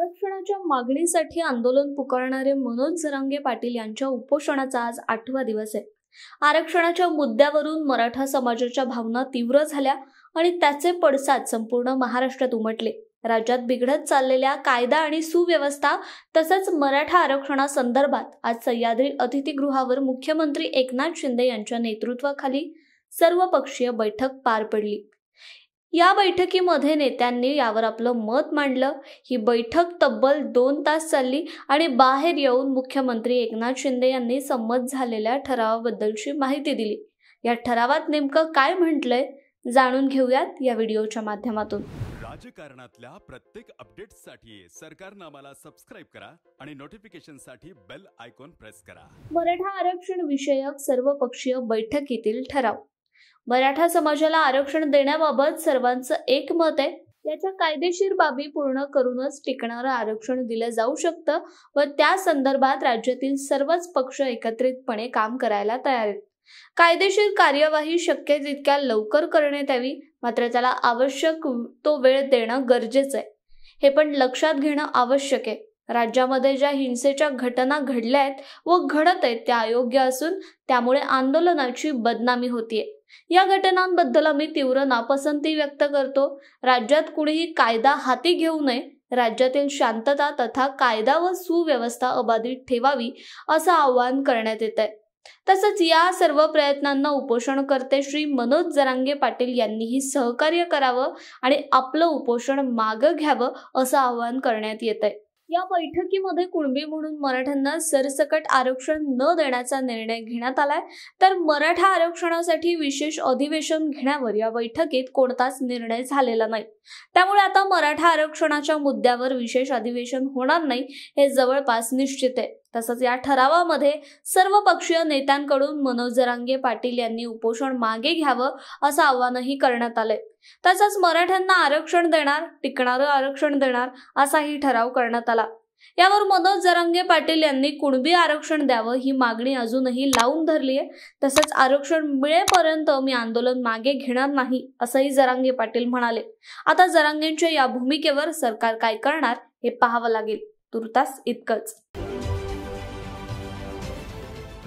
आरक्षणाच्या मागणीसाठी आंदोलन पुकारणारे मनोज जरांगे पाटील यांच्या उपोषणाचा आज आठवा दिवस आहे आरक्षणाच्या मुद्द्यावरून मराठा समाजाच्या भावना तीव्र झाल्या आणि त्याचे पडसाद संपूर्ण महाराष्ट्रात उमटले राज्यात बिघडत चाललेल्या कायदा आणि सुव्यवस्था तसंच मराठा आरक्षणासंदर्भात आज सह्याद्री अतिथीगृहावर मुख्यमंत्री एकनाथ शिंदे यांच्या नेतृत्वाखाली सर्वपक्षीय बैठक पार पडली या बैठकीमध्ये नेत्यांनी यावर आपलं मत मांडलं ही बैठक तब्बल दोन तास चालली आणि बाहेर येऊन मुख्यमंत्री एकनाथ शिंदे यांनी संमत झालेल्या ठरावाबद्दलची माहिती दिली या ठरावात नेमकं काय म्हटलंय जाणून घेऊयात या व्हिडिओच्या माध्यमातून राजकारणातल्या प्रत्येक अपडेटसाठी सरकारनं आम्हाला सबस्क्राईब करा आणि नोटिफिकेशनसाठी बेल आयकॉन प्रेस करा मराठा आरक्षण विषयक सर्वपक्षीय बैठकीतील ठराव मराठा समाजाला आरक्षण देण्याबाबत सर्वांचं एकमत आहे याच्या कायदेशीर बाबी पूर्ण करूनच टिकणारं आरक्षण दिलं जाऊ शकतं व त्या संदर्भात राज्यातील सर्वच पक्ष एकत्रितपणे काम करायला तयार आहेत कायदेशीर कार्यवाही शक्य तितक्या लवकर करण्यात यावी मात्र त्याला आवश्यक तो वेळ देणं गरजेचं आहे हे पण लक्षात घेणं आवश्यक आहे राज्यामध्ये ज्या हिंसेच्या घटना घडल्या आहेत व घडत आहेत त्या अयोग्य असून त्यामुळे आंदोलनाची बदनामी होतीये या घटनांबद्दल आम्ही तीव्र नापसंती व्यक्त करतो राज्यात कुणीही कायदा हाती घेऊ नये राज्यातील शांतता तथा कायदा व सुव्यवस्था अबाधित ठेवावी असं आवाहन करण्यात येत आहे तसंच या सर्व प्रयत्नांना उपोषण करते श्री मनोज जरांगे पाटील यांनीही सहकार्य करावं आणि आपलं उपोषण मागं घ्यावं असं आवाहन करण्यात येत आहे या बैठकीमध्ये कुणबी म्हणून मराठ्यांना सरसकट आरक्षण न देण्याचा निर्णय घेण्यात आलाय तर मराठा आरक्षणासाठी विशेष अधिवेशन घेण्यावर या बैठकीत कोणताच निर्णय झालेला नाही त्यामुळे आता मराठा आरक्षणाच्या मुद्द्यावर विशेष अधिवेशन होणार नाही हे जवळपास निश्चित आहे तसंच या ठरावामध्ये सर्व पक्षीय नेत्यांकडून मनोज जरांगे पाटील यांनी उपोषण मागे घ्यावं असं आवाहनही करण्यात आलंय तसंच मराठ्यांना आरक्षण देणार टिकणार आरक्षण देणार असाही ठराव करण्यात आला यावर मनोज जरांगे पाटील यांनी कुणबी आरक्षण द्यावं ही मागणी अजूनही लावून धरली आहे तसंच आरक्षण मिळेपर्यंत मी आंदोलन मागे घेणार नाही असंही जरांगे पाटील म्हणाले आता जरांगेंच्या या भूमिकेवर सरकार काय करणार हे पाहावं लागेल तुर्तास इतकंच